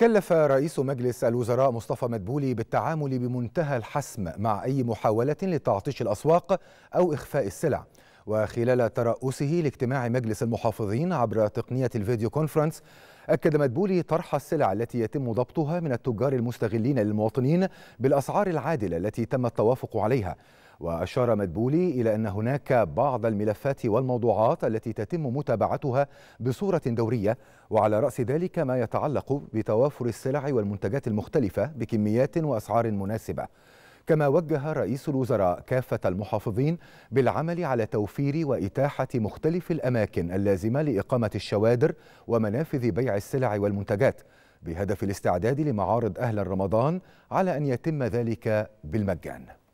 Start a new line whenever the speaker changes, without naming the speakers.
كلف رئيس مجلس الوزراء مصطفى مدبولي بالتعامل بمنتهى الحسم مع أي محاولة لتعطيش الأسواق أو إخفاء السلع وخلال ترأسه لاجتماع مجلس المحافظين عبر تقنية الفيديو كونفرنس أكد مدبولي طرح السلع التي يتم ضبطها من التجار المستغلين للمواطنين بالأسعار العادلة التي تم التوافق عليها وأشار مدبولي إلى أن هناك بعض الملفات والموضوعات التي تتم متابعتها بصورة دورية وعلى رأس ذلك ما يتعلق بتوافر السلع والمنتجات المختلفة بكميات وأسعار مناسبة كما وجه رئيس الوزراء كافة المحافظين بالعمل على توفير وإتاحة مختلف الأماكن اللازمة لإقامة الشوادر ومنافذ بيع السلع والمنتجات بهدف الاستعداد لمعارض أهل رمضان على أن يتم ذلك بالمجان